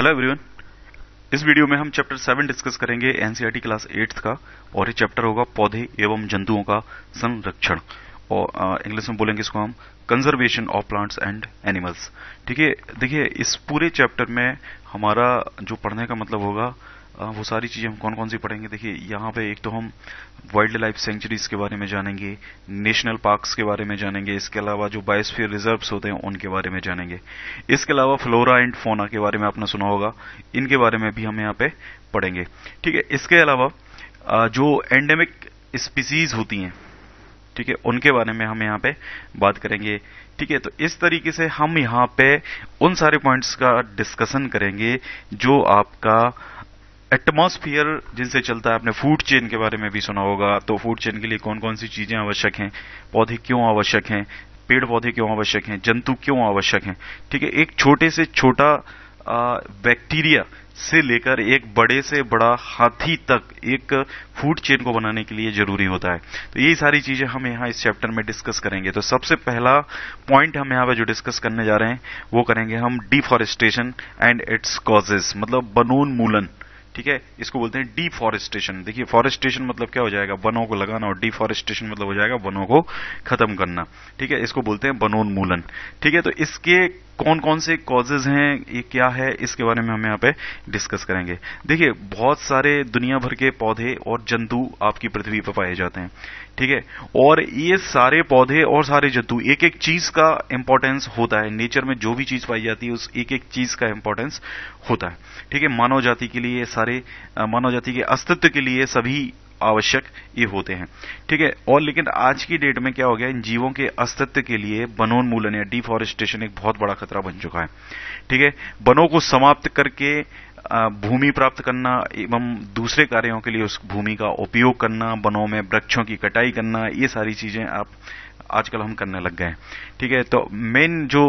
hello everyone इस video में हम चैप्टर सेवन डिस्कस करेंगे एनसीईआरटी क्लास एट्थ का और ये चैप्टर होगा पौधे एवं जंतुओं का संरक्षण और इंग्लिश में बोलेंगे इसको हम conservation of plants and animals ठीक है देखिए इस पूरे चैप्टर में हमारा जो पढ़ने का मतलब होगा वो सारी चीज़ें हम कौन कौन सी पढ़ेंगे देखिए यहाँ पे एक तो हम वाइल्ड लाइफ सेंचुरीज के बारे में जानेंगे नेशनल पार्क्स के बारे में जानेंगे इसके अलावा जो बायोस्फीयर रिजर्व्स होते हैं उनके बारे में जानेंगे इसके अलावा फ्लोरा एंड फोना के बारे में आपने सुना होगा इनके बारे में भी हम यहाँ पे पढ़ेंगे ठीक है इसके अलावा जो एंडेमिक स्पीसीज होती हैं ठीक है उनके बारे में हम यहाँ पे बात करेंगे ठीक है तो इस तरीके से हम यहाँ पे उन सारे पॉइंट्स का डिस्कशन करेंगे जो आपका एटमॉस्फियर जिनसे चलता है आपने फूड चेन के बारे में भी सुना होगा तो फूड चेन के लिए कौन कौन सी चीजें आवश्यक हैं पौधे क्यों आवश्यक हैं पेड़ पौधे क्यों आवश्यक हैं जंतु क्यों आवश्यक हैं ठीक है एक छोटे से छोटा बैक्टीरिया से लेकर एक बड़े से बड़ा हाथी तक एक फूड चेन को बनाने के लिए जरूरी होता है तो यही सारी चीजें हम यहाँ इस चैप्टर में डिस्कस करेंगे तो सबसे पहला पॉइंट हम यहाँ पे जो डिस्कस करने जा रहे हैं वो करेंगे हम डिफॉरेस्टेशन एंड इट्स कॉजेस मतलब बनोन्मूलन ठीक है इसको बोलते हैं डिफॉरेस्टेशन देखिए फॉरेस्टेशन मतलब क्या हो जाएगा वनों को लगाना और डिफॉरेस्टेशन मतलब हो जाएगा वनों को खत्म करना ठीक है इसको बोलते हैं वनोन्मूलन ठीक है तो इसके कौन कौन से कॉजेज हैं ये क्या है इसके बारे में हम यहाँ पे डिस्कस करेंगे देखिए बहुत सारे दुनिया भर के पौधे और जंतु आपकी पृथ्वी पर पाए जाते हैं ठीक है और ये सारे पौधे और सारे जंतु एक एक चीज का इंपॉर्टेंस होता है नेचर में जो भी चीज पाई जाती है उस एक एक चीज का इंपॉर्टेंस होता है ठीक है मानव जाति के लिए सारे मानव जाति के अस्तित्व के लिए सभी आवश्यक ये होते हैं ठीक है और लेकिन आज की डेट में क्या हो गया इन जीवों के अस्तित्व के लिए वनोन्मूलन या डिफॉरेस्टेशन एक बहुत बड़ा खतरा बन चुका है ठीक है वनों को समाप्त करके भूमि प्राप्त करना एवं दूसरे कार्यों के लिए उस भूमि का उपयोग करना वनों में वृक्षों की कटाई करना ये सारी चीजें आप आजकल हम करने लग गए हैं ठीक है तो मेन जो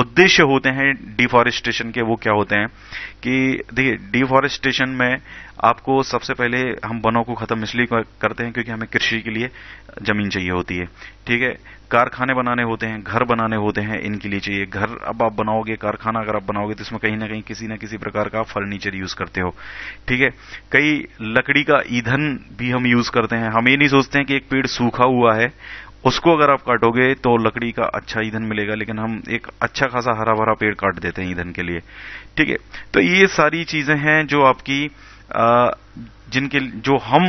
उद्देश्य होते हैं डिफॉरेस्टेशन के वो क्या होते हैं कि देखिए डिफॉरेस्टेशन में आपको सबसे पहले हम वनों को ख़त्म इसलिए करते हैं क्योंकि हमें कृषि के लिए ज़मीन चाहिए होती है ठीक है कारखाने बनाने होते हैं घर बनाने होते हैं इनके लिए चाहिए घर अब आप बनाओगे कारखाना अगर आप बनाओगे तो इसमें कहीं ना कहीं किसी ना किसी प्रकार का फर्नीचर यूज करते हो ठीक है कई लकड़ी का ईंधन भी हम यूज करते हैं हम ये नहीं सोचते हैं कि एक पेड़ सूखा हुआ है उसको अगर आप काटोगे तो लकड़ी का अच्छा ईंधन मिलेगा लेकिन हम एक अच्छा खासा हरा भरा पेड़ काट देते हैं ईंधन के लिए ठीक है तो ये सारी चीजें हैं जो आपकी जिनके जो हम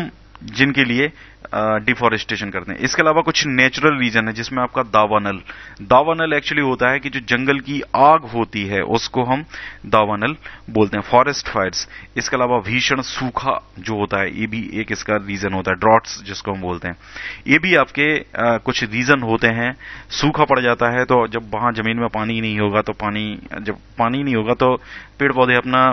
जिनके लिए डिफॉरेस्टेशन करते हैं इसके अलावा कुछ नेचुरल रीजन है जिसमें आपका दावानल दावानल एक्चुअली होता है कि जो जंगल की आग होती है उसको हम दावानल बोलते हैं फॉरेस्ट फायर्स इसके अलावा भीषण सूखा जो होता है ये भी एक इसका रीजन होता है ड्रॉट्स जिसको हम बोलते हैं ये भी आपके आ, कुछ रीजन होते हैं सूखा पड़ जाता है तो जब वहां जमीन में पानी नहीं होगा तो पानी जब पानी नहीं होगा तो पेड़ पौधे अपना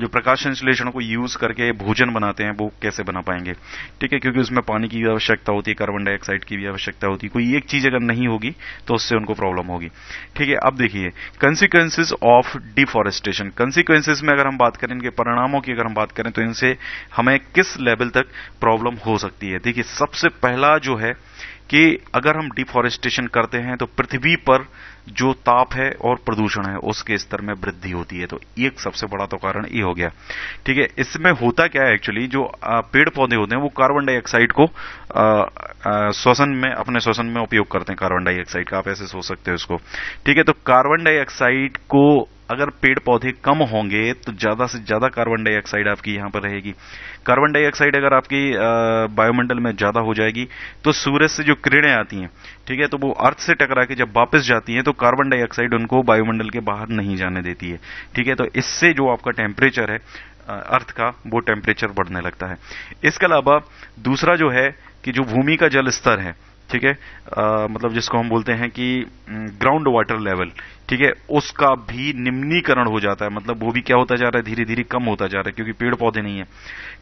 जो प्रकाश संश्लेषण को यूज करके भोजन बनाते हैं वो कैसे बना पाएंगे ठीक है क्योंकि उसमें पानी की की भी आवश्यकता होती है कार्बन डाइऑक्साइड की भी आवश्यकता होती है कोई एक चीज अगर नहीं होगी तो उससे उनको प्रॉब्लम होगी ठीक है अब देखिए कंसिक्वेंसेज ऑफ डिफॉरेस्टेशन कंसिक्वेंसेज में अगर हम बात करें इनके परिणामों की अगर हम बात करें तो इनसे हमें किस लेवल तक प्रॉब्लम हो सकती है देखिए सबसे पहला जो है कि अगर हम डिफॉरेस्टेशन करते हैं तो पृथ्वी पर जो ताप है और प्रदूषण है उसके स्तर में वृद्धि होती है तो एक सबसे बड़ा तो कारण ये हो गया ठीक है इसमें होता क्या है एक्चुअली जो पेड़ पौधे होते हैं वो कार्बन डाइऑक्साइड को श्वसन में अपने श्वसन में उपयोग करते हैं कार्बन डाइऑक्साइड का आप ऐसे सोच सकते हो इसको ठीक है तो कार्बन डाइऑक्साइड को अगर पेड़ पौधे कम होंगे तो ज़्यादा से ज़्यादा कार्बन डाइऑक्साइड आपकी यहाँ पर रहेगी कार्बन डाइऑक्साइड अगर आपकी वायुमंडल में ज़्यादा हो जाएगी तो सूरज से जो किरणें आती हैं ठीक है तो वो अर्थ से टकरा के जब वापस जाती हैं तो कार्बन डाइऑक्साइड उनको वायुमंडल के बाहर नहीं जाने देती है ठीक है तो इससे जो आपका टेम्परेचर है अर्थ का वो टेम्परेचर बढ़ने लगता है इसके अलावा दूसरा जो है कि जो भूमि का जल स्तर है ठीक है मतलब जिसको हम बोलते हैं कि ग्राउंड वाटर लेवल ठीक है उसका भी निम्नीकरण हो जाता है मतलब वो भी क्या होता जा रहा है धीरे धीरे कम होता जा रहा है क्योंकि पेड़ पौधे नहीं है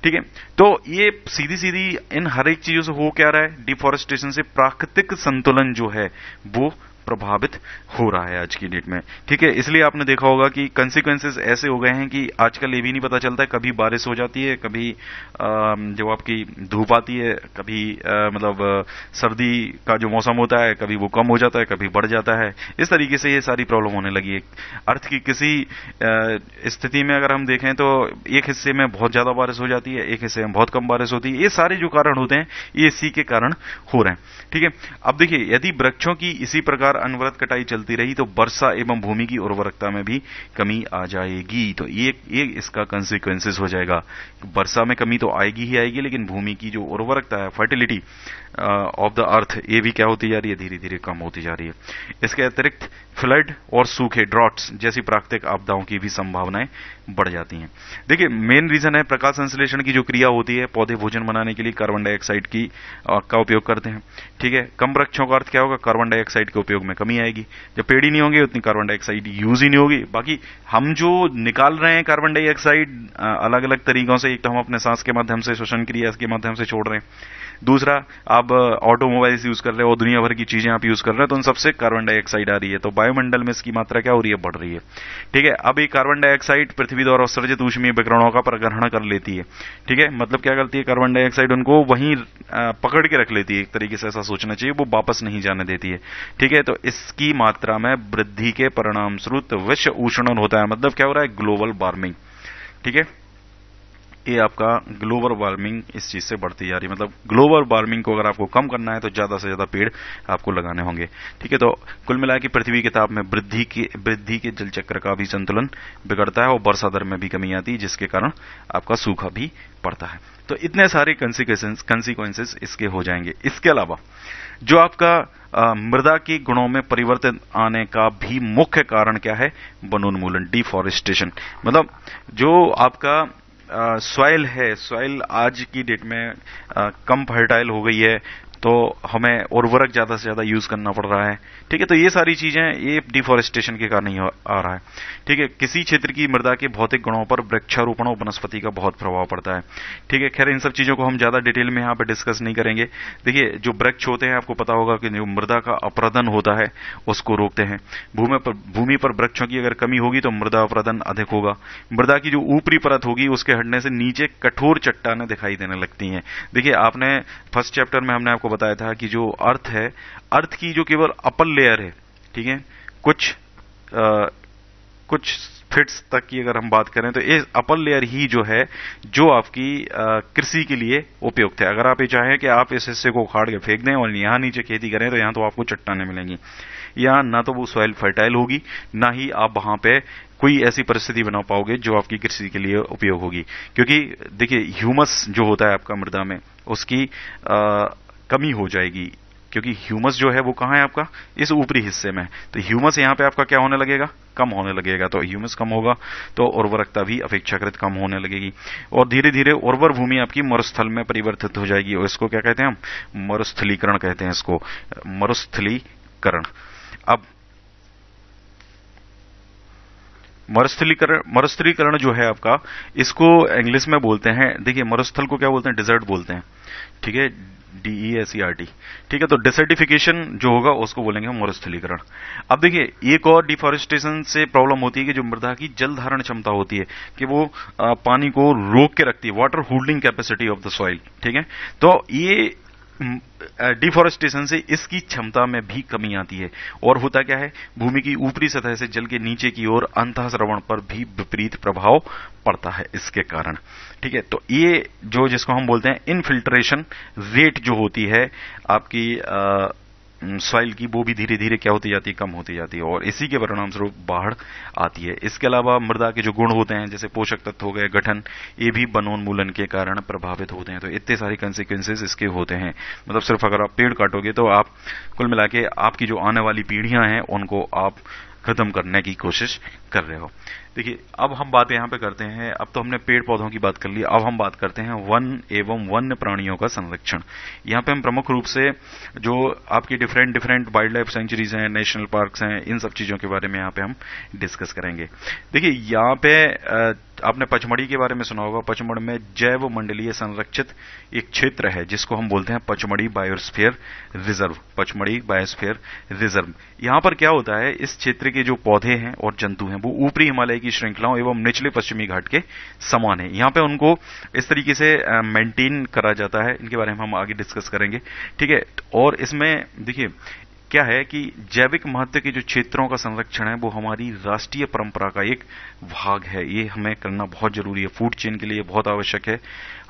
ठीक है तो ये सीधी सीधी इन हर एक चीजों से हो क्या रहा है डिफोरेस्टेशन से प्राकृतिक संतुलन जो है वो प्रभावित हो रहा है आज की डेट में ठीक है इसलिए आपने देखा होगा कि कंसिक्वेंसेज ऐसे हो गए हैं कि आजकल ये भी नहीं पता चलता है कभी बारिश हो जाती है कभी जो आपकी धूप आती है कभी मतलब सर्दी का जो मौसम होता है कभी वो कम हो जाता है कभी बढ़ जाता है इस तरीके से ये सारी प्रॉब्लम होने लगी है अर्थ की किसी स्थिति में अगर हम देखें तो एक हिस्से में बहुत ज्यादा बारिश हो जाती है एक हिस्से में बहुत कम बारिश होती है ये सारे जो कारण होते हैं ये इसी के कारण हो रहे हैं ठीक है अब देखिए यदि वृक्षों की इसी प्रकार लगातार अनवरत कटाई चलती रही तो वर्षा एवं भूमि की उर्वरकता में भी कमी आ जाएगी तो ये ये इसका कंसिक्वेंसेस हो जाएगा वर्षा में कमी तो आएगी ही आएगी लेकिन भूमि की जो उर्वरकता है फर्टिलिटी ऑफ द अर्थ ये भी क्या होती जा रही है धीरे धीरे कम होती जा रही है इसके अतिरिक्त फ्लड और सूखे ड्रॉट्स जैसी प्राकृतिक आपदाओं की भी संभावनाएं बढ़ जाती हैं देखिए मेन रीजन है प्रकाश संश्लेषण की जो क्रिया होती है पौधे भोजन बनाने के लिए कार्बन डाइऑक्साइड की का उपयोग करते हैं ठीक है कम वृक्षों का अर्थ क्या होगा कार्बन डाइऑक्साइड के उपयोग में कमी आएगी जब पेड़ ही नहीं होंगे उतनी कार्बन डाइऑक्साइड यूज ही नहीं होगी बाकी हम जो निकाल रहे हैं कार्बन डाइऑक्साइड अलग अलग तरीकों से एक तो हम अपने सांस के माध्यम से श्वसन क्रिया के माध्यम से छोड़ रहे हैं दूसरा आप ऑटोमोबाइल्स यूज कर रहे हो दुनिया भर की चीजें आप यूज कर रहे हैं तो उन सबसे कार्बन डाइऑक्साइड आ रही है तो वायुमंडल में इसकी मात्रा क्या हो रही है बढ़ रही है ठीक है अब ये कार्बन डाइऑक्साइड पृथ्वी पृथ्वी द्वारा उत्सर्जित ऊष्मीय विकरणों का प्रग्रहण कर लेती है ठीक है मतलब क्या करती है कार्बन डाइऑक्साइड उनको वहीं पकड़ के रख लेती है एक तरीके से ऐसा सोचना चाहिए वो वापस नहीं जाने देती है ठीक है तो इसकी मात्रा में वृद्धि के परिणाम स्रोत विश्व उष्णन होता है मतलब क्या हो रहा है ग्लोबल वार्मिंग ठीक है ये आपका ग्लोबल वार्मिंग इस चीज़ से बढ़ती जा रही है मतलब ग्लोबल वार्मिंग को अगर आपको कम करना है तो ज़्यादा से ज़्यादा पेड़ आपको लगाने होंगे ठीक है तो कुल मिला के पृथ्वी के ताप में वृद्धि के वृद्धि के जल चक्र का भी संतुलन बिगड़ता है और वर्षा दर में भी कमी आती है जिसके कारण आपका सूखा भी पड़ता है तो इतने सारे कंसिक्वेंसेस इसके हो जाएंगे इसके अलावा जो आपका मृदा के गुणों में परिवर्तन आने का भी मुख्य कारण क्या है वनोन्मूलन डिफॉरेस्टेशन मतलब जो आपका सॉइल है सॉइल आज की डेट में कम फर्टाइल हो गई है तो हमें उर्वरक ज़्यादा से ज़्यादा यूज़ करना पड़ रहा है ठीक है तो ये सारी चीज़ें ये डिफोरेस्टेशन के कारण ही आ रहा है ठीक है किसी क्षेत्र की मृदा के भौतिक गुणों पर वृक्षारोपण और वनस्पति का बहुत प्रभाव पड़ता है ठीक है खैर इन सब चीज़ों को हम ज़्यादा डिटेल में यहां पर डिस्कस नहीं करेंगे देखिए जो वृक्ष होते हैं आपको पता होगा कि जो मृदा का अपराधन होता है उसको रोकते हैं भूमि पर भूमि पर वृक्षों की अगर कमी होगी तो मृदा अपराधन अधिक होगा मृदा की जो ऊपरी परत होगी उसके हटने से नीचे कठोर चट्टाने दिखाई देने लगती है देखिए आपने फर्स्ट चैप्टर में हमने आपको आपको बताया था कि जो अर्थ है अर्थ की जो केवल अपर लेयर है ठीक है कुछ आ, कुछ फिट्स तक की अगर हम बात करें तो इस अपर लेयर ही जो है जो आपकी कृषि के लिए उपयुक्त है अगर आप ये चाहें कि आप इस हिस्से को उखाड़ के फेंक दें और यहाँ नीचे खेती करें तो यहाँ तो आपको चट्टाने मिलेंगी यहाँ ना तो वो सॉइल फर्टाइल होगी ना ही आप वहां पे कोई ऐसी परिस्थिति बना पाओगे जो आपकी कृषि के लिए उपयोग होगी क्योंकि देखिए ह्यूमस जो होता है आपका मृदा में उसकी आ, कमी हो जाएगी क्योंकि ह्यूमस जो है वो कहां है आपका इस ऊपरी हिस्से में तो ह्यूमस यहां पे आपका क्या होने लगेगा कम होने लगेगा तो ह्यूमस कम होगा तो उर्वरकता भी अपेक्षाकृत कम होने लगेगी और धीरे धीरे उर्वर भूमि आपकी मरुस्थल में परिवर्तित हो जाएगी और इसको क्या कहते हैं हम मरुस्थलीकरण कहते हैं इसको मरुस्थलीकरण अब मरुस्थलीकरण मरुस्थलीकरण जो है आपका इसको इंग्लिश में बोलते हैं देखिए मरुस्थल को क्या बोलते हैं डिजर्ट बोलते हैं ठीक है D E S E R T ठीक है तो डिसर्टिफिकेशन जो होगा उसको बोलेंगे हम मरुस्थलीकरण अब देखिए एक और डिफॉरेस्टेशन से प्रॉब्लम होती है कि जो मृदा की जल धारण क्षमता होती है कि वो पानी को रोक के रखती है water holding capacity of the soil ठीक है तो ये डिफॉरेस्टेशन से इसकी क्षमता में भी कमी आती है और होता क्या है भूमि की ऊपरी सतह से जल के नीचे की ओर अंत श्रवण पर भी विपरीत प्रभाव पड़ता है इसके कारण ठीक है तो ये जो जिसको हम बोलते हैं इनफिल्ट्रेशन रेट जो होती है आपकी आ, सॉइल की वो भी धीरे धीरे क्या होती जाती है कम होती जाती है और इसी के परिणाम स्वरूप बाढ़ आती है इसके अलावा मृदा के जो गुण होते हैं जैसे पोषक तत्व हो गए गठन ये भी बनोन्मूलन के कारण प्रभावित होते हैं तो इतने सारे कंसिक्वेंसेज इसके होते हैं मतलब सिर्फ अगर आप पेड़ काटोगे तो आप कुल मिला आपकी जो आने वाली पीढ़ियां हैं उनको आप खत्म करने की कोशिश कर रहे हो देखिए अब हम बात यहां पे करते हैं अब तो हमने पेड़ पौधों की बात कर ली अब हम बात करते हैं वन एवं वन्य प्राणियों का संरक्षण यहां पे हम प्रमुख रूप से जो आपकी different different wild life sanctuaries हैं नेशनल पार्क हैं इन सब चीजों के बारे में यहां पे हम डिस्कस करेंगे देखिए यहां पे आपने पचमढ़ी के बारे में सुना होगा पचमढ़ में जैव मंडलीय संरक्षित एक क्षेत्र है जिसको हम बोलते हैं Pachmarhi biosphere reserve Pachmarhi biosphere reserve यहां पर क्या होता है इस क्षेत्र के जो पौधे हैं और जंतु हैं वो ऊपरी हिमालय की श्रृंखलाओं एवं निचले पश्चिमी घाट के समान है यहां पर उनको इस तरीके से मेंटेन करा जाता है इनके बारे में हम आगे डिस्कस करेंगे ठीक है और इसमें देखिए क्या है कि जैविक महत्व के जो क्षेत्रों का संरक्षण है वो हमारी राष्ट्रीय परंपरा का एक भाग है ये हमें करना बहुत जरूरी है फूड चेन के लिए बहुत आवश्यक है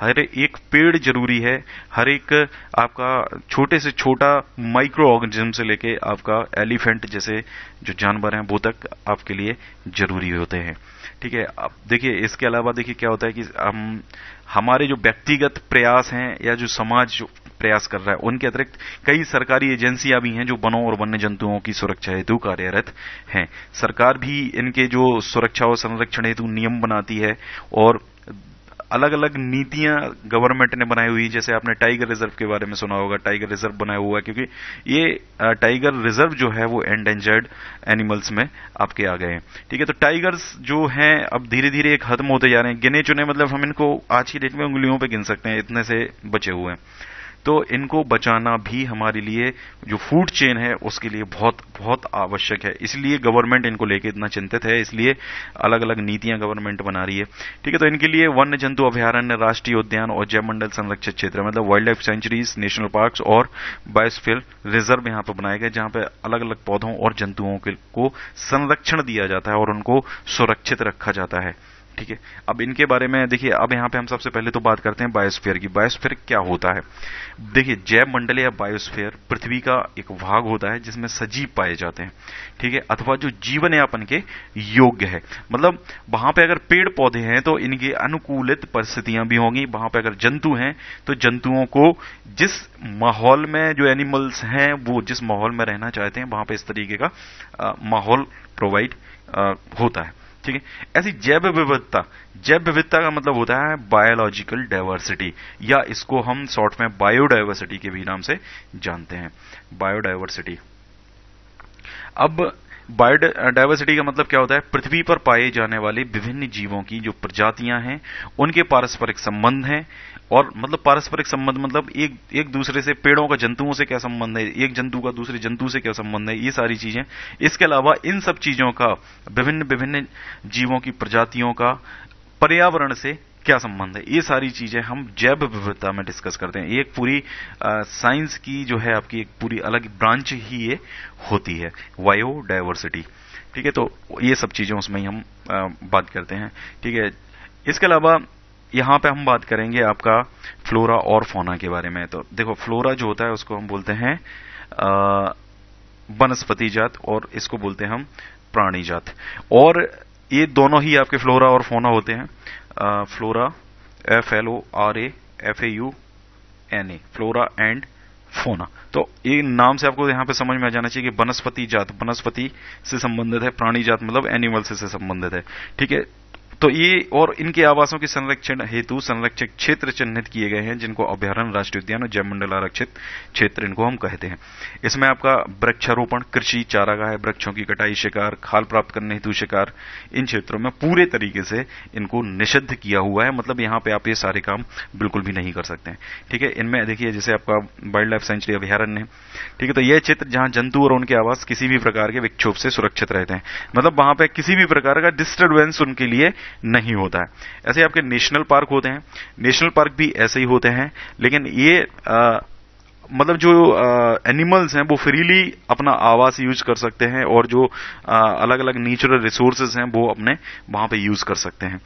हर एक पेड़ जरूरी है हर एक आपका छोटे से छोटा माइक्रो ऑर्गेनिज्म से लेके आपका एलिफेंट जैसे जो जानवर हैं वो तक आपके लिए जरूरी होते हैं ठीक है अब देखिए इसके अलावा देखिए क्या होता है कि हम हमारे जो व्यक्तिगत प्रयास हैं या जो समाज जो प्रयास कर रहा है उनके अतिरिक्त कई सरकारी एजेंसियां भी हैं जो वनों और वन्य जंतुओं की सुरक्षा हेतु कार्यरत हैं सरकार भी इनके जो सुरक्षा और संरक्षण हेतु नियम बनाती है और अलग अलग नीतियां गवर्नमेंट ने बनाई हुई जैसे आपने टाइगर रिजर्व के बारे में सुना होगा टाइगर रिजर्व बनाया हुआ है क्योंकि ये टाइगर रिजर्व जो है वो एंडेंजर्ड एनिमल्स में आपके आ गए हैं ठीक है तो टाइगर्स जो हैं अब धीरे धीरे खत्म होते जा रहे हैं गिने चुने मतलब हम इनको आज की डेट में उंगलियों पर गिन सकते हैं इतने से बचे हुए हैं तो इनको बचाना भी हमारे लिए जो फूड चेन है उसके लिए बहुत बहुत आवश्यक है इसलिए गवर्नमेंट इनको लेके इतना चिंतित है इसलिए अलग अलग नीतियां गवर्नमेंट बना रही है ठीक है तो इनके लिए वन्य जंतु अभ्यारण्य राष्ट्रीय उद्यान और जयमंडल संरक्षित क्षेत्र मतलब wild life sanctuaries national park और बायोस्फीयर रिजर्व यहां पर बनाए गए जहां पर अलग अलग पौधों और जंतुओं को संरक्षण दिया जाता है और उनको सुरक्षित रखा जाता है ठीक है अब इनके बारे में देखिए अब यहाँ पे हम सबसे पहले तो बात करते हैं बायोस्फीयर की बायोस्फीयर क्या होता है देखिए जैव मंडल या बायोस्फीयर पृथ्वी का एक भाग होता है जिसमें सजीव पाए जाते हैं ठीक है अथवा जो जीवन यापन के योग्य है मतलब वहां पे अगर पेड़ पौधे हैं तो इनकी अनुकूलित परिस्थितियां भी होंगी वहां पे अगर जंतु हैं तो जंतुओं को जिस माहौल में जो एनिमल्स हैं वो जिस माहौल में रहना चाहते हैं वहां पर इस तरीके का माहौल प्रोवाइड होता है ठीक है ऐसी जैव विविधता जैव विविधता का मतलब होता है बायोलॉजिकल डायवर्सिटी या इसको हम शॉर्ट में बायोडाइवर्सिटी के भी नाम से जानते हैं बायोडाइवर्सिटी अब बायोडाइवर्सिटी का मतलब क्या होता है पृथ्वी पर पाए जाने वाले विभिन्न जीवों की जो प्रजातियां हैं उनके पारस्परिक संबंध हैं और मतलब पारस्परिक संबंध मतलब एक एक दूसरे से पेड़ों का जंतुओं से क्या संबंध है एक जंतु का दूसरे जंतु से क्या संबंध है ये सारी चीजें इसके अलावा इन सब चीजों का विभिन्न विभिन्न जीवों की प्रजातियों का पर्यावरण से क्या संबंध है ये सारी चीजें हम जैव विविधता में डिस्कस करते हैं एक पूरी साइंस की जो है आपकी एक पूरी अलग ब्रांच ही ये होती है बायोडाइवर्सिटी ठीक है तो ये सब चीजें उसमें ही हम आ, बात करते हैं ठीक है इसके अलावा यहां पे हम बात करेंगे आपका फ्लोरा और फोना के बारे में तो देखो फ्लोरा जो होता है उसको हम बोलते हैं वनस्पति जात और इसको बोलते हैं हम प्राणी जात और ये दोनों ही आपके फ्लोरा और फोना होते हैं flora F L O R A F A U N A flora and fauna तो ये नाम से आपको यहां पे समझ में आ जाना चाहिए कि वनस्पति जात वनस्पति से संबंधित है प्राणी जात मतलब एनिमल से संबंधित है ठीक है तो ये और इनके आवासों के संरक्षण हेतु संरक्षित क्षेत्र चिन्हित किए गए हैं जिनको अभ्यारण राष्ट्रीय उद्यान और जयमंडल आरक्षित क्षेत्र इनको हम कहते हैं इसमें आपका वृक्षारोपण कृषि चारागाह वृक्षों की कटाई शिकार खाल प्राप्त करने हेतु शिकार इन क्षेत्रों में पूरे तरीके से इनको निषिद्ध किया हुआ है मतलब यहां पर आप ये सारे काम बिल्कुल भी नहीं कर सकते हैं ठीक है इनमें देखिए जैसे आपका वाइल्ड लाइफ सेंचुरी अभ्यारण्य है ठीक है तो यह क्षेत्र जहां जंतु और उनके आवास किसी भी प्रकार के विक्षोभ से सुरक्षित रहते हैं मतलब वहां पर किसी भी प्रकार का डिस्टर्बेंस उनके लिए नहीं होता है ऐसे आपके नेशनल पार्क होते हैं नेशनल पार्क भी ऐसे ही होते हैं लेकिन ये आ, मतलब जो एनिमल्स हैं वो फ्रीली अपना आवास यूज कर सकते हैं और जो अलग अलग नेचुरल रिसोर्सेज हैं वो अपने वहां पे यूज कर सकते हैं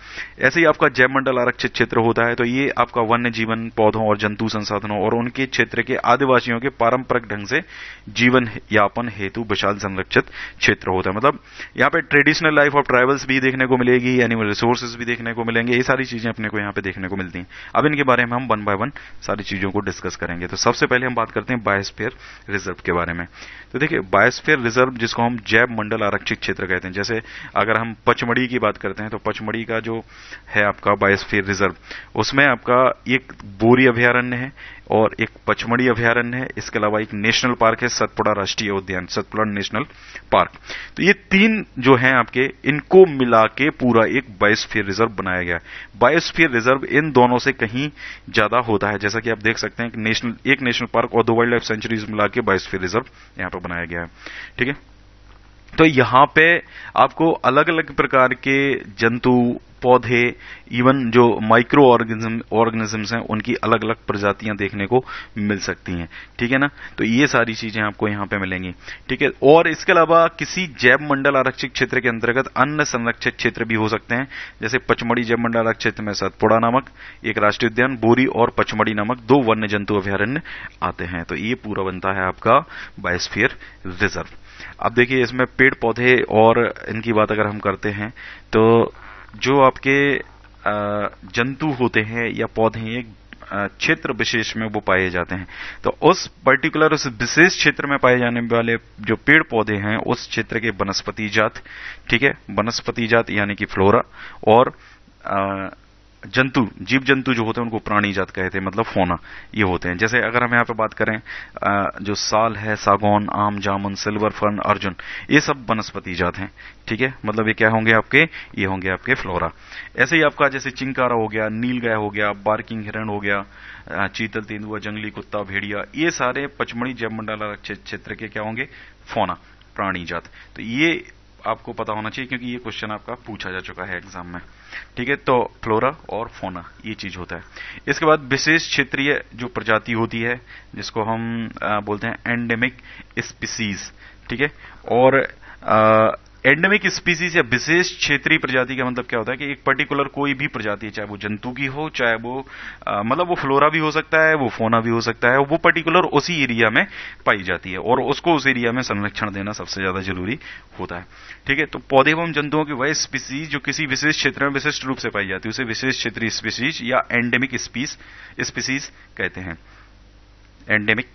ऐसे ही आपका जयमंडल आरक्षित क्षेत्र होता है तो ये आपका वन्य जीवन पौधों और जंतु संसाधनों और उनके क्षेत्र के आदिवासियों के पारंपरिक ढंग से जीवन यापन हेतु विशाल संरक्षित क्षेत्र होता है मतलब यहाँ पे ट्रेडिशनल लाइफ ऑफ ट्राइबल्स भी देखने को मिलेगी एनिमल रिसोर्सेज भी देखने को मिलेंगे ये सारी चीजें अपने को यहाँ पे देखने को मिलती हैं अब इनके बारे में हम वन बाय वन सारी चीजों को डिस्कस करेंगे तो सबसे पहले हम बात करते हैं बायोस्फेयर रिजर्व के बारे में तो देखिए बायोस्फेयर रिजर्व जिसको हम जैव मंडल आरक्षित क्षेत्र कहते हैं जैसे अगर हम पचमढ़ी की बात करते हैं तो पचमढ़ी का जो है आपका बायोस्फेयर रिजर्व उसमें आपका एक बोरी अभ्यारण्य है और एक पचमढ़ी अभ्यारण्य है इसके अलावा एक नेशनल पार्क है सतपुड़ा राष्ट्रीय उद्यान सतपुड़ा नेशनल पार्क तो ये तीन जो हैं आपके इनको मिला के पूरा एक बायोस्फीयर रिजर्व बनाया गया है बायोस्फीयर रिजर्व इन दोनों से कहीं ज्यादा होता है जैसा कि आप देख सकते हैं कि नेशनल एक नेशनल पार्क और दो वाइल्ड लाइफ सेंचुरीज मिला के बायोस्फीयर रिजर्व यहां पर बनाया गया है ठीक है तो यहाँ पे आपको अलग अलग प्रकार के जंतु पौधे इवन जो माइक्रो ऑर्गेनिज्म ऑर्गेनिजम्स हैं उनकी अलग अलग प्रजातियां देखने को मिल सकती हैं ठीक है ना तो ये सारी चीजें आपको यहाँ पे मिलेंगी ठीक है और इसके अलावा किसी जैव मंडल आरक्षित क्षेत्र के अंतर्गत अन्य संरक्षित क्षेत्र भी हो सकते हैं जैसे पचमढ़ी जैव मंडल आरक्षित क्षेत्र में सतपुड़ा नामक एक राष्ट्रीय उद्यान बोरी और पचमढ़ी नामक दो वन्य जंतु अभ्यारण्य आते हैं तो ये पूरा बनता है आपका बायोस्फियर रिजर्व अब देखिए इसमें पेड़ पौधे और इनकी बात अगर हम करते हैं तो जो आपके जंतु होते हैं या पौधे हैं क्षेत्र विशेष में वो पाए जाते हैं तो उस पर्टिकुलर उस विशेष क्षेत्र में पाए जाने वाले जो पेड़ पौधे हैं उस क्षेत्र के वनस्पति जात ठीक है वनस्पति जात यानी कि फ्लोरा और जंतु जीव जंतु जो होते हैं उनको प्राणी जात कहते हैं मतलब फोना ये होते हैं जैसे अगर हम यहाँ पे बात करें जो साल है सागौन आम जामुन सिल्वर फर्न अर्जुन ये सब वनस्पति जात हैं ठीक है मतलब ये क्या होंगे आपके ये होंगे आपके फ्लोरा ऐसे ही आपका जैसे चिंकारा हो गया नीलगाय हो गया बार्किंग हिरण हो गया चीतल तेंदुआ जंगली कुत्ता भेड़िया ये सारे पचमढ़ी जयमंडला क्षेत्र के क्या होंगे फोना प्राणी जात तो ये आपको पता होना चाहिए क्योंकि ये क्वेश्चन आपका पूछा जा चुका है एग्जाम में ठीक है तो फ्लोरा और फोना ये चीज होता है इसके बाद विशेष क्षेत्रीय जो प्रजाति होती है जिसको हम आ, बोलते हैं एंडेमिक स्पीसीज ठीक है और एंडेमिक स्पीसीज या विशेष क्षेत्रीय प्रजाति का मतलब क्या होता है कि एक पर्टिकुलर कोई भी प्रजाति चाहे वो जंतु की हो चाहे वो मतलब वो फ्लोरा भी हो सकता है वो फोना भी हो सकता है वो पर्टिकुलर उसी एरिया में पाई जाती है और उसको उस एरिया में संरक्षण देना सबसे ज्यादा जरूरी होता है ठीक है तो पौधे एवं जंतुओं की वह स्पीसीज जो किसी विशेष क्षेत्र में विशिष्ट रूप से पाई जाती है उसे विशेष क्षेत्रीय स्पीसीज या एंडेमिक स्पीस स्पीसीज कहते हैं एंडेमिक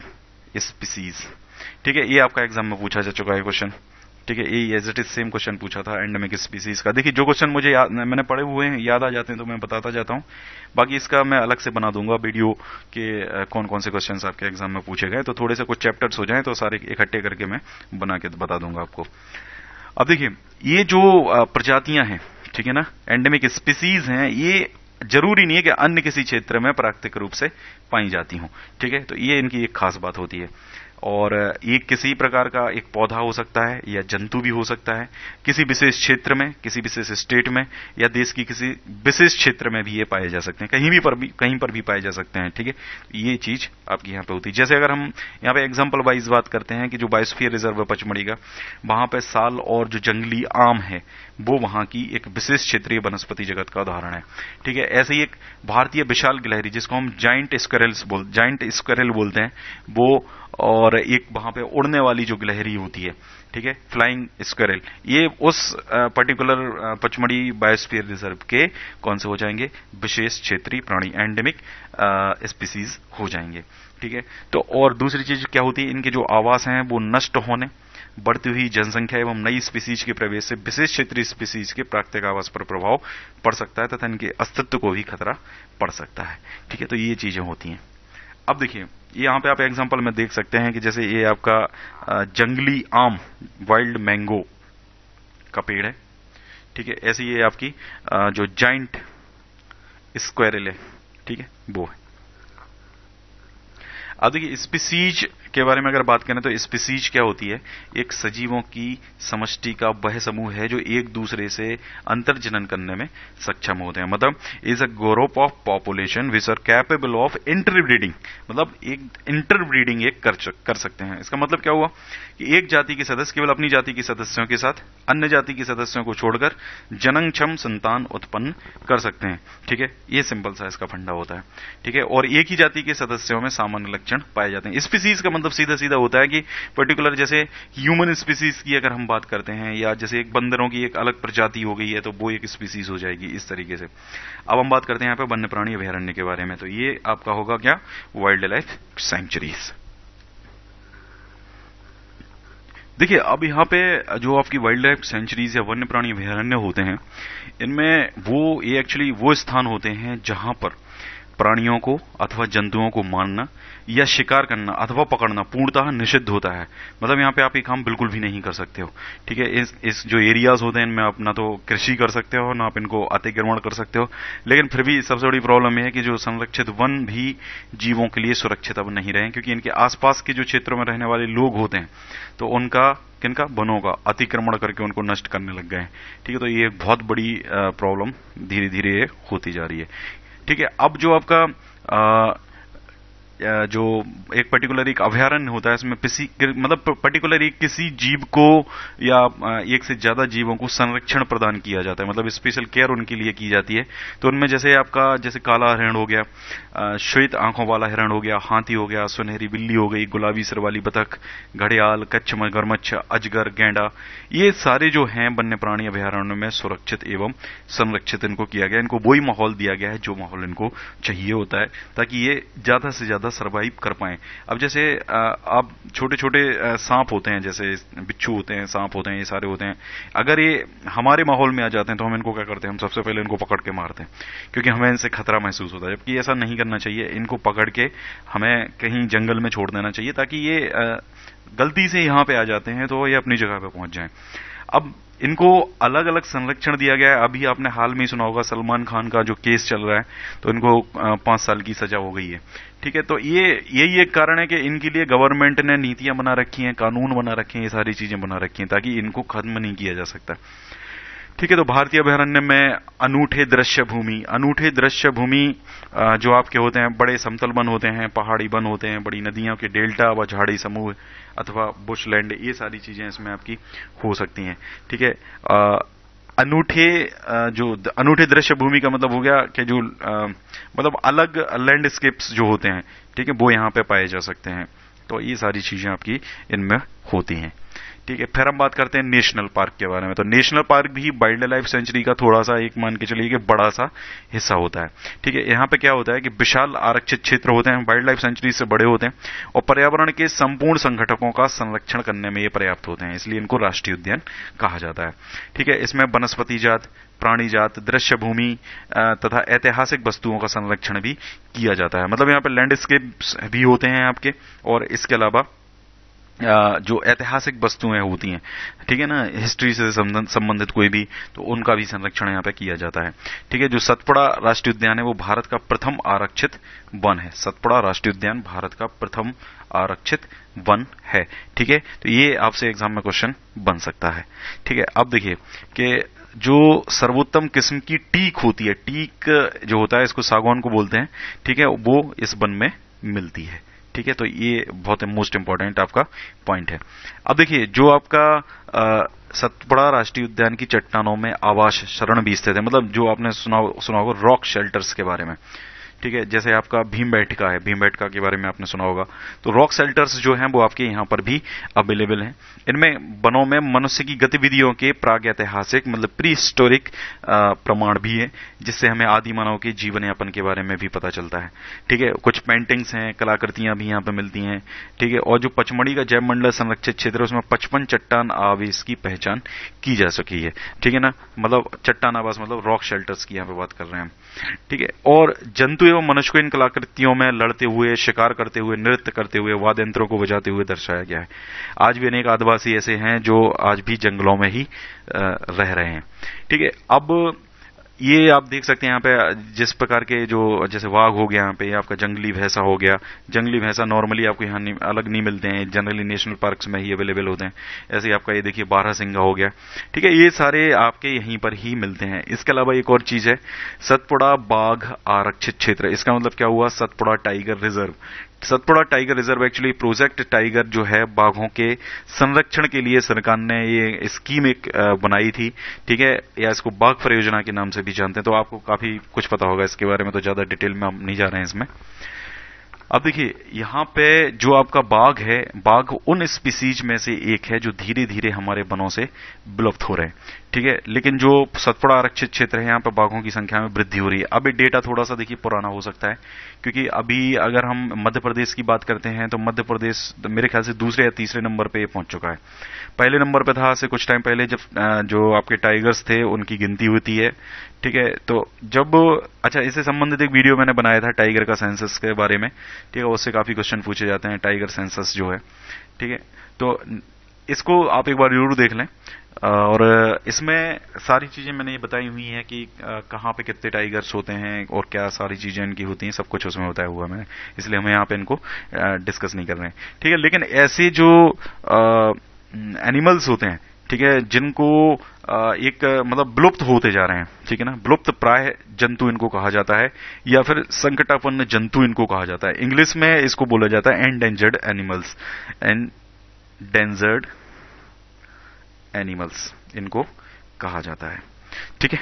स्पीसीज ठीक है ये आपका एग्जाम में पूछा जा चुका है क्वेश्चन ठीक है ये as it is same question पूछा था एंडेमिक स्पीसीज का देखिए जो क्वेश्चन मुझे याद मैंने पढ़े हुए हैं याद आ जाते हैं तो मैं बताता जाता हूं बाकी इसका मैं अलग से बना दूंगा वीडियो के कौन कौन से क्वेश्चन आपके एग्जाम में पूछे गए तो थोड़े से कुछ चैप्टर्स हो जाए तो सारे इकट्ठे करके मैं बना के बता दूंगा आपको अब देखिए ये जो प्रजातियां हैं ठीक है ना एंडेमिक स्पीसीज हैं ये जरूरी नहीं है कि अन्य किसी क्षेत्र में प्राकृतिक रूप से पाई जाती हूं ठीक है तो ये इनकी एक खास बात होती है और ये किसी प्रकार का एक पौधा हो सकता है या जंतु भी हो सकता है किसी विशेष क्षेत्र में किसी विशेष स्टेट में या देश की किसी विशेष क्षेत्र में भी ये पाए जा सकते हैं कहीं भी पर भी कहीं पर भी पाए जा सकते हैं ठीक है ये चीज आपकी यहाँ पे होती है जैसे अगर हम यहाँ पे एग्जाम्पल वाइज बात करते हैं कि जो बायोस्फीयर रिजर्व है पचमढ़ी का वहां पर साल और जो जंगली आम है वो वहां की एक विशेष क्षेत्रीय वनस्पति जगत का उदाहरण है ठीक है ऐसे ही एक भारतीय विशाल गिलहरी जिसको हम जाइंट स्करेल्स बोल जाइंट स्करेल बोलते हैं वो और एक वहां पे उड़ने वाली जो गिलहरी होती है ठीक है फ्लाइंग स्करेल ये उस पर्टिकुलर पचमढ़ी बायोस्फीयर रिजर्व के कौन से हो जाएंगे विशेष क्षेत्रीय प्राणी एंडेमिक स्पीसीज हो जाएंगे ठीक है तो और दूसरी चीज क्या होती है इनके जो आवास हैं वो नष्ट होने बढ़ती हुई जनसंख्या एवं नई स्पीसीज के प्रवेश से विशेष क्षेत्रीय स्पीसीज के प्राकृतिक आवास पर प्रभाव पड़ सकता है तथा इनके अस्तित्व को भी खतरा पड़ सकता है ठीक है तो ये चीजें होती हैं अब देखिए यहाँ पे आप एग्जाम्पल में देख सकते हैं कि जैसे ये आपका जंगली आम वाइल्ड मैंगो का पेड़ है ठीक है ऐसी ये आपकी जो जाइंट स्क्वायरल है ठीक है वो है अब देखिए स्पीसीज के बारे में अगर बात करें तो स्पीसीज क्या होती है एक सजीवों की समष्टि का वह समूह है जो एक दूसरे से जनन करने में सक्षम होते हैं मतलब is a group of population which are capable of interbreeding मतलब एक इंटरब्रीडिंग एक कर, कर सकते हैं इसका मतलब क्या हुआ कि एक जाति के सदस्य केवल अपनी जाति के सदस्यों के साथ अन्य जाति के सदस्यों को छोड़कर जनंक्षम संतान उत्पन्न कर सकते हैं ठीक है ये सिंपल सा इसका फंडा होता है ठीक है और एक ही जाति के सदस्यों में सामान्य लक्षण पाए जाते हैं स्पीसीज का मतलब मतलब सीधा सीधा होता है कि पर्टिकुलर जैसे ह्यूमन स्पीसीज की अगर हम बात करते हैं या जैसे एक बंदरों की एक अलग प्रजाति हो गई है तो वो एक स्पीसीज हो जाएगी इस तरीके से अब हम बात करते हैं यहाँ पे वन्य प्राणी अभ्यारण्य के बारे में तो ये आपका होगा क्या वाइल्ड लाइफ सेंचुरीज देखिए अब यहाँ पे जो आपकी वाइल्ड लाइफ सेंचुरीज या वन्य प्राणी अभ्यारण्य होते हैं इनमें वो ये एक्चुअली वो स्थान होते हैं जहां पर प्राणियों को अथवा जंतुओं को मारना या शिकार करना अथवा पकड़ना पूर्णतः निषिद्ध होता है मतलब यहाँ पे आप ये काम बिल्कुल भी नहीं कर सकते हो ठीक है इस इस जो एरियाज होते हैं इनमें आप ना तो कृषि कर सकते हो ना आप इनको अतिक्रमण कर सकते हो लेकिन फिर भी सबसे बड़ी प्रॉब्लम यह है कि जो संरक्षित वन भी जीवों के लिए सुरक्षित अब नहीं रहे क्योंकि इनके आसपास के जो क्षेत्रों में रहने वाले लोग होते हैं तो उनका किनका वनों का अतिक्रमण करके उनको नष्ट करने लग गए ठीक है तो ये बहुत बड़ी प्रॉब्लम धीरे धीरे होती जा रही है ठीक है अब जो आपका जो एक पर्टिकुलर एक अभ्यारण्य होता है इसमें किसी मतलब पर्टिकुलर एक किसी जीव को या एक से ज्यादा जीवों को संरक्षण प्रदान किया जाता है मतलब स्पेशल केयर उनके लिए की जाती है तो उनमें जैसे आपका जैसे काला हिरण हो गया श्वेत आंखों वाला हिरण हो गया हाथी हो गया सुनहरी बिल्ली हो गई गुलाबी सर वाली बतख घड़ियाल कच्छ मगरमच्छ अजगर गेंडा ये सारे जो हैं वन्य प्राणी अभ्यारण्य में सुरक्षित एवं संरक्षित इनको किया गया इनको वही माहौल दिया गया है जो माहौल इनको चाहिए होता है ताकि ये ज्यादा से ज्यादा ज़्यादा सर्वाइव कर पाए अब जैसे आप छोटे छोटे सांप होते हैं जैसे बिच्छू होते हैं सांप होते हैं ये सारे होते हैं अगर ये हमारे माहौल में आ जाते हैं तो हम इनको क्या करते हैं हम सबसे पहले इनको पकड़ के मारते हैं क्योंकि हमें इनसे खतरा महसूस होता है जबकि ऐसा नहीं करना चाहिए इनको पकड़ के हमें कहीं जंगल में छोड़ देना चाहिए ताकि ये गलती से यहां पे आ जाते हैं तो ये अपनी जगह पे पहुंच जाएं अब इनको अलग अलग संरक्षण दिया गया है अभी आपने हाल में ही सुना होगा सलमान खान का जो केस चल रहा है तो इनको पांच साल की सजा हो गई है ठीक है तो ये यही एक कारण है कि इनके लिए गवर्नमेंट ने नीतियां बना रखी हैं कानून बना रखे हैं ये सारी चीजें बना रखी हैं ताकि इनको खत्म नहीं किया जा सकता ठीक है तो भारतीय अभ्यारण्य में अनूठे दृश्य भूमि अनूठे दृश्य भूमि जो आपके होते हैं बड़े समतल वन होते हैं पहाड़ी वन होते हैं बड़ी नदियों के डेल्टा व झाड़ी समूह अथवा बुशलैंड ये सारी चीजें इसमें आपकी हो सकती हैं ठीक है अनूठे जो अनूठे दृश्य भूमि का मतलब हो गया कि जो मतलब अलग लैंडस्केप्स जो होते हैं ठीक है वो यहाँ पे पाए जा सकते हैं तो ये सारी चीजें आपकी इनमें होती हैं ठीक है फिर हम बात करते हैं नेशनल पार्क के बारे में तो नेशनल पार्क भी वाइल्ड लाइफ सेंचुरी का थोड़ा सा एक मान के चलिए कि बड़ा सा हिस्सा होता है ठीक है यहाँ पे क्या होता है कि विशाल आरक्षित क्षेत्र होते हैं वाइल्ड लाइफ सेंचुरी से बड़े होते हैं और पर्यावरण के संपूर्ण संगठकों का संरक्षण करने में ये पर्याप्त होते हैं इसलिए इनको राष्ट्रीय उद्यान कहा जाता है ठीक है इसमें वनस्पति जात प्राणी जात दृश्य भूमि तथा ऐतिहासिक वस्तुओं का संरक्षण भी किया जाता है मतलब यहाँ पे लैंडस्केप भी होते हैं आपके और इसके अलावा जो ऐतिहासिक वस्तुएं होती हैं ठीक है ना हिस्ट्री से संबंधित कोई भी तो उनका भी संरक्षण यहाँ पे किया जाता है ठीक है जो सतपुड़ा राष्ट्रीय उद्यान है वो भारत का प्रथम आरक्षित वन है सतपुड़ा राष्ट्रीय उद्यान भारत का प्रथम आरक्षित वन है ठीक है तो ये आपसे एग्जाम में क्वेश्चन बन सकता है ठीक है अब देखिए कि जो सर्वोत्तम किस्म की टीक होती है टीक जो होता है इसको सागवान को बोलते हैं ठीक है वो इस वन में मिलती है ठीक है तो ये बहुत मोस्ट इंपॉर्टेंट आपका पॉइंट है अब देखिए जो आपका सतपड़ा राष्ट्रीय उद्यान की चट्टानों में आवास शरण भी स्थित है मतलब जो आपने सुना सुना होगा रॉक शेल्टर्स के बारे में ठीक है जैसे आपका भीम बैठका है भीम बैठका के बारे में आपने सुना होगा तो रॉक सेल्टर्स जो हैं वो आपके यहाँ पर भी अवेलेबल हैं इनमें वनों में मनुष्य की गतिविधियों के प्राग ऐतिहासिक मतलब प्री हिस्टोरिक प्रमाण भी है जिससे हमें आदि मानव के जीवन यापन के बारे में भी पता चलता है ठीक है कुछ पेंटिंग्स हैं कलाकृतियां भी यहाँ पर मिलती हैं ठीक है और जो पचमढ़ी का जैव मंडल संरक्षित क्षेत्र है उसमें पचपन चट्टान आवेश की पहचान की जा सकी है ठीक है ना मतलब चट्टान आवास मतलब रॉक शेल्टर्स की यहाँ पर बात कर रहे हैं ठीक है और जंतु वो मनुष्य को इन कलाकृतियों में लड़ते हुए शिकार करते हुए नृत्य करते हुए वाद्य यंत्रों को बजाते हुए दर्शाया गया है आज भी अनेक आदिवासी ऐसे हैं जो आज भी जंगलों में ही रह रहे हैं ठीक है अब ये आप देख सकते हैं यहाँ पे जिस प्रकार के जो जैसे वाघ हो गया यहाँ पे आपका जंगली भैंसा हो गया जंगली भैंसा नॉर्मली आपको यहाँ अलग नहीं मिलते हैं जनरली नेशनल पार्क्स में ही अवेलेबल होते हैं ऐसे आपका ये देखिए बारह सिंगा हो गया ठीक है ये सारे आपके यहीं पर ही मिलते हैं इसके अलावा एक और चीज है सतपुड़ा बाघ आरक्षित क्षेत्र इसका मतलब क्या हुआ Satpura tiger reserve Satpura tiger reserve actually project tiger जो है बाघों के संरक्षण के लिए सरकार ने ये स्कीम एक बनाई थी ठीक है या इसको बाघ परियोजना के नाम से भी जानते हैं तो आपको काफी कुछ पता होगा इसके बारे में तो ज्यादा डिटेल में हम नहीं जा रहे हैं इसमें अब देखिए यहां पे जो आपका बाघ है बाघ उन स्पीसीज में से एक है जो धीरे धीरे हमारे वनों से विलुप्त हो रहे हैं ठीक है लेकिन जो सतपुड़ा आरक्षित क्षेत्र है यहाँ पर बाघों की संख्या में वृद्धि हो रही है अब डेटा थोड़ा सा देखिए पुराना हो सकता है क्योंकि अभी अगर हम मध्य प्रदेश की बात करते हैं तो मध्य प्रदेश तो मेरे ख्याल से दूसरे या तीसरे नंबर पर पहुंच चुका है पहले नंबर पर था से कुछ टाइम पहले जब जो आपके टाइगर्स थे उनकी गिनती होती है ठीक है तो जब अच्छा इससे संबंधित एक वीडियो मैंने बनाया था टाइगर का सेंसस के बारे में ठीक है उससे काफी क्वेश्चन पूछे जाते हैं टाइगर सेंसस जो है ठीक है तो इसको आप एक बार जरूर देख लें और इसमें सारी चीज़ें मैंने ये बताई हुई हैं कि कहाँ पे कितने टाइगर्स होते हैं और क्या सारी चीज़ें इनकी होती हैं सब कुछ उसमें बताया हुआ मैंने इसलिए हम यहाँ पे इनको डिस्कस नहीं कर रहे हैं ठीक है लेकिन ऐसे जो एनिमल्स होते हैं ठीक है जिनको एक मतलब विलुप्त होते जा रहे हैं ठीक है ना विलुप्त प्राय जंतु इनको कहा जाता है या फिर संकटापन्न जंतु इनको कहा जाता है इंग्लिश में इसको बोला जाता है endangered animals endangered animals इनको कहा जाता है ठीक है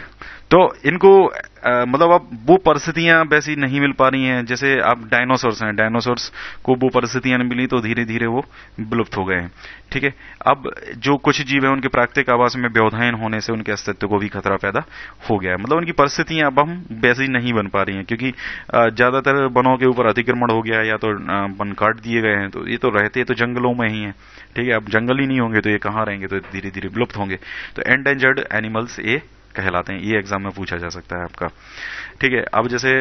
तो इनको आ, मतलब अब वो परिस्थितियां वैसी नहीं मिल पा रही हैं जैसे आप डायनासोर्स हैं डायनासोर्स को वो परिस्थितियां नहीं मिली तो धीरे धीरे वो विलुप्त हो गए हैं ठीक है अब जो कुछ जीव है उनके प्राकृतिक आवास में व्यवधायन होने से उनके अस्तित्व को भी खतरा पैदा हो गया है मतलब उनकी परिस्थितियां अब हम वैसी नहीं बन पा रही हैं क्योंकि ज्यादातर वनों के ऊपर अतिक्रमण हो गया है या तो वन काट दिए गए हैं तो ये तो रहते तो जंगलों में ही है ठीक है अब जंगल ही नहीं होंगे तो ये कहाँ रहेंगे तो धीरे धीरे विलुप्त होंगे तो एंडेंजर्ड एनिमल्स ए कहलाते हैं ये एग्जाम में पूछा जा सकता है आपका ठीक है अब जैसे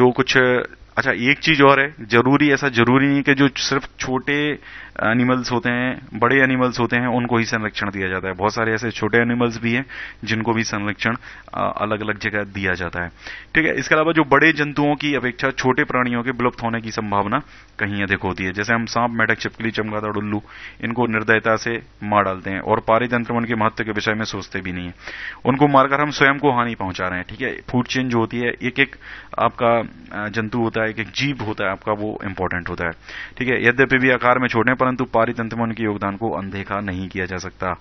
जो कुछ अच्छा एक चीज और है जरूरी ऐसा जरूरी नहीं कि जो सिर्फ छोटे एनिमल्स होते हैं बड़े एनिमल्स होते हैं उनको ही संरक्षण दिया जाता है बहुत सारे ऐसे छोटे एनिमल्स भी हैं जिनको भी संरक्षण अलग अलग जगह दिया जाता है ठीक है इसके अलावा जो बड़े जंतुओं की अपेक्षा छोटे प्राणियों के विलुप्त होने की संभावना कहीं अधिक होती है जैसे हम सांप मेढक छिपकली चमगादड़ उल्लू इनको निर्दयता से मार डालते हैं और पारित के महत्व के विषय में सोचते भी नहीं है उनको मारकर हम स्वयं को हानि पहुंचा रहे हैं ठीक है फूड चेन जो होती है एक एक आपका जंतु होता है एक एक जीव होता है आपका वो इंपॉर्टेंट होता है ठीक है यद्यपि भी आकार में छोटे परंतु पारितंत्र में उनके योगदान को अनदेखा नहीं किया जा सकता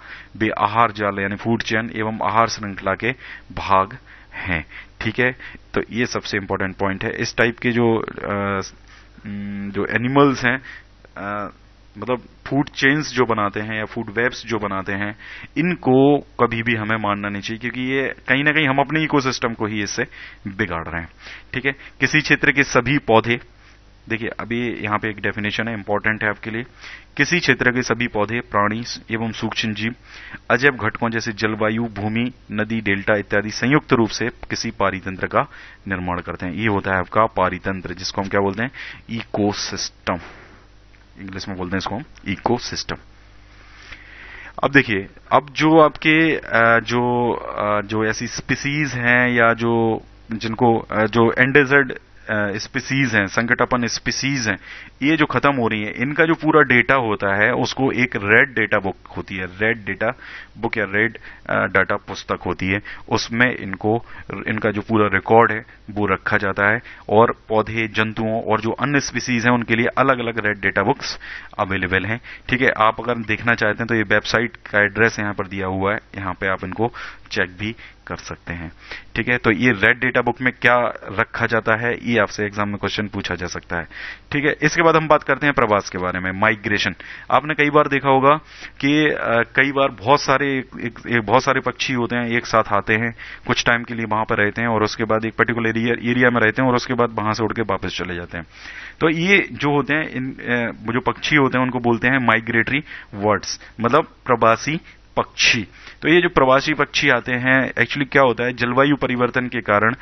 वे आहार जाल यानी फूड चैन एवं आहार श्रृंखला के भाग हैं ठीक है तो ये सबसे इंपॉर्टेंट पॉइंट है इस टाइप के जो आ, जो एनिमल्स हैं मतलब फूड चेन्स जो बनाते हैं या फूड वेब्स जो बनाते हैं इनको कभी भी हमें मानना नहीं चाहिए क्योंकि ये कहीं ना कहीं हम अपने इकोसिस्टम को ही इससे बिगाड़ रहे हैं ठीक है किसी क्षेत्र के सभी पौधे देखिए अभी यहाँ पे एक डेफिनेशन है इंपॉर्टेंट है आपके लिए किसी क्षेत्र के सभी पौधे प्राणी एवं सूक्ष्म जीव अजब घटकों जैसे जलवायु भूमि नदी डेल्टा इत्यादि संयुक्त रूप से किसी पारितंत्र का निर्माण करते हैं ये होता है आपका पारितंत्र जिसको हम क्या बोलते हैं इकोसिस्टम इंग्लिश में बोलते हैं इसको हम इको सिस्टम अब देखिए अब जो आपके जो जो ऐसी स्पीसीज हैं या जो जिनको जो एंडेजर्ड स्पीसीज हैं संकट अपन स्पीसीज हैं ये जो खत्म हो रही हैं इनका जो पूरा डेटा होता है उसको एक रेड डेटा बुक होती है रेड डेटा बुक या रेड डाटा पुस्तक होती है उसमें इनको इनका जो पूरा रिकॉर्ड है वो रखा जाता है और पौधे जंतुओं और जो अन्य स्पीसीज हैं उनके लिए अलग अलग रेड डेटा बुक्स अवेलेबल हैं ठीक है आप अगर देखना चाहते हैं तो ये वेबसाइट का एड्रेस यहाँ पर दिया हुआ है यहाँ पे आप इनको चेक भी कर सकते हैं ठीक है तो ये रेड डेटा बुक में क्या रखा जाता है ये आपसे एग्जाम में क्वेश्चन पूछा जा सकता है ठीक है इसके बाद हम बात करते हैं प्रवास के बारे में माइग्रेशन आपने कई बार देखा होगा कि कई बार बहुत सारे एक, एक बहुत सारे पक्षी होते हैं एक साथ आते हैं कुछ टाइम के लिए वहां पर रहते हैं और उसके बाद एक पर्टिकुलर एरिया में रहते हैं और उसके बाद वहां से उड़ के वापस चले जाते हैं तो ये जो होते हैं इन जो पक्षी होते हैं उनको बोलते हैं माइग्रेटरी वर्ड्स मतलब प्रवासी पक्षी तो ये जो प्रवासी पक्षी आते हैं एक्चुअली क्या होता है जलवायु परिवर्तन के कारण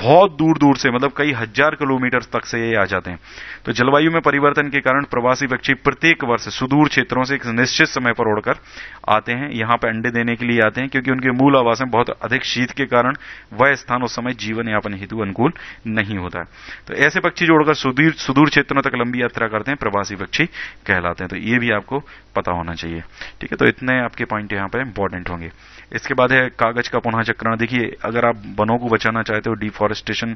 बहुत दूर दूर से मतलब कई हजार किलोमीटर तक से ये आ जाते हैं तो जलवायु में परिवर्तन के कारण प्रवासी पक्षी प्रत्येक वर्ष सुदूर क्षेत्रों से एक निश्चित समय पर उड़कर आते हैं यहां पर अंडे देने के लिए आते हैं क्योंकि उनके मूल आवास में बहुत अधिक शीत के कारण वह स्थान उस समय जीवन यापन हेतु अनुकूल नहीं होता है तो ऐसे पक्षी जो सुदूर सुदूर क्षेत्रों तक लंबी यात्रा करते हैं प्रवासी पक्षी कहलाते हैं तो ये भी आपको पता होना चाहिए ठीक है तो इतने आपके पॉइंट यहाँ पर इंपॉर्टेंट होंगे इसके बाद है कागज का पुनः चक्रण देखिए अगर आप वनों को बचाना चाहते हो डिफॉरेस्टेशन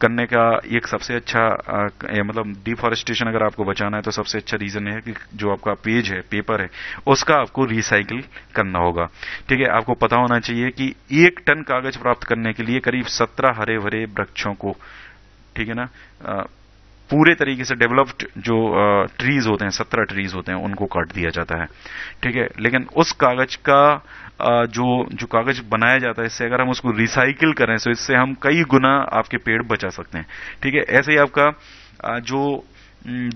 करने का एक सबसे अच्छा आ, मतलब डिफॉरेस्टेशन अगर आपको बचाना है तो सबसे अच्छा रीजन है कि जो आपका पेज है पेपर है उसका आपको रिसाइकिल करना होगा ठीक है आपको पता होना चाहिए कि एक टन कागज प्राप्त करने के लिए करीब सत्रह हरे भरे वृक्षों को ठीक है ना आ, पूरे तरीके से डेवलप्ड जो ट्रीज होते हैं सत्रह ट्रीज होते हैं उनको काट दिया जाता है ठीक है लेकिन उस कागज का जो जो कागज बनाया जाता है इससे अगर हम उसको रिसाइकिल करें तो इससे हम कई गुना आपके पेड़ बचा सकते हैं ठीक है ऐसे ही आपका जो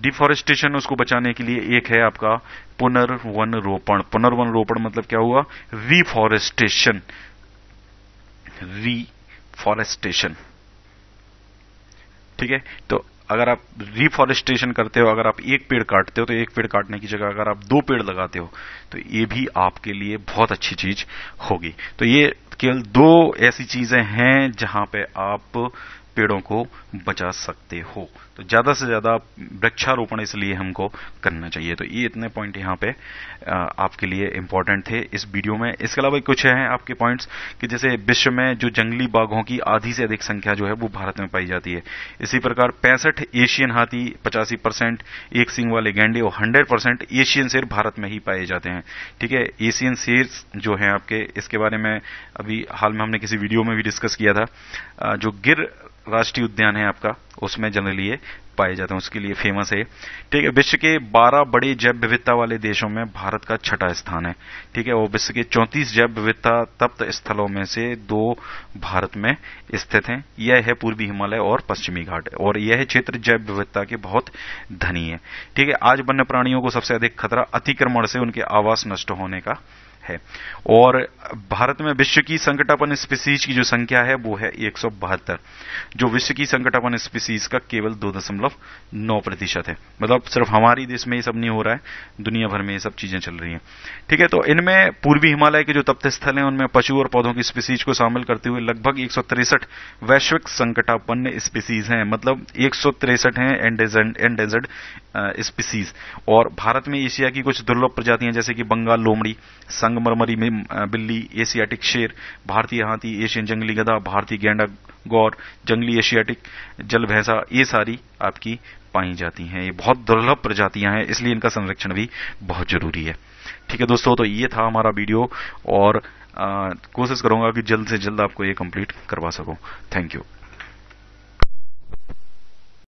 डिफॉरेस्टेशन उसको बचाने के लिए एक है आपका पुनर्वन रोपण पुनर्वन रोपण मतलब क्या हुआ रिफॉरेस्टेशन रिफॉरेस्टेशन ठीक है तो अगर आप रिफॉरेस्टेशन करते हो अगर आप एक पेड़ काटते हो तो एक पेड़ काटने की जगह अगर आप दो पेड़ लगाते हो तो ये भी आपके लिए बहुत अच्छी चीज होगी तो ये केवल दो ऐसी चीजें हैं जहां पे आप पेड़ों को बचा सकते हो तो ज़्यादा से ज़्यादा वृक्षारोपण इसलिए हमको करना चाहिए तो ये इतने पॉइंट यहाँ पे आपके लिए इम्पोर्टेंट थे इस वीडियो में इसके अलावा कुछ हैं आपके पॉइंट्स कि जैसे विश्व में जो जंगली बाघों की आधी से अधिक संख्या जो है वो भारत में पाई जाती है इसी प्रकार पैंसठ एशियन हाथी पचासी परसेंट एक सिंग वाले गेंडे और हंड्रेड परसेंट एशियन शेर भारत में ही पाए जाते हैं ठीक है एशियन शेर जो है आपके इसके बारे में अभी हाल में हमने किसी वीडियो में भी डिस्कस किया था जो गिर राष्ट्रीय उद्यान है आपका उसमें जनरली ये पाए जाते हैं उसके लिए फेमस है ठीक है विश्व के 12 बड़े जैव विविधता वाले देशों में भारत का छठा स्थान है ठीक है और विश्व के 34 जैव विविधता तप्त स्थलों में से दो भारत में स्थित हैं यह है पूर्वी हिमालय और पश्चिमी घाट और यह क्षेत्र जैव विविधता के बहुत धनी है ठीक है आज वन्य प्राणियों को सबसे अधिक खतरा अतिक्रमण से उनके आवास नष्ट होने का है और भारत में विश्व की संकटापन स्पीसीज की जो संख्या है वो है एक जो विश्व की संकटापन स्पीसीज का केवल दो दशमलव नौ प्रतिशत है मतलब सिर्फ हमारी देश में ये सब नहीं हो रहा है दुनिया भर में ये सब चीजें चल रही हैं ठीक है तो इनमें पूर्वी हिमालय के जो तप्त स्थल हैं उनमें पशु और पौधों की स्पीसीज को शामिल करते हुए लगभग एक वैश्विक संकटापन्न स्पीसीज हैं मतलब एक हैं एंडेजर्ड स्पीसीज और भारत में एशिया की कुछ दुर्लभ प्रजातियां जैसे कि बंगाल लोमड़ी संग रंगमरमरी में बिल्ली एशियाटिक शेर भारतीय हाथी एशियन जंगली गधा भारतीय गैंडा गौर जंगली एशियाटिक जल भैंसा ये सारी आपकी पाई जाती हैं ये बहुत दुर्लभ प्रजातियां हैं इसलिए इनका संरक्षण भी बहुत जरूरी है ठीक है दोस्तों तो ये था हमारा वीडियो और कोशिश करूंगा कि जल्द से जल्द आपको ये कंप्लीट करवा सकूं थैंक यू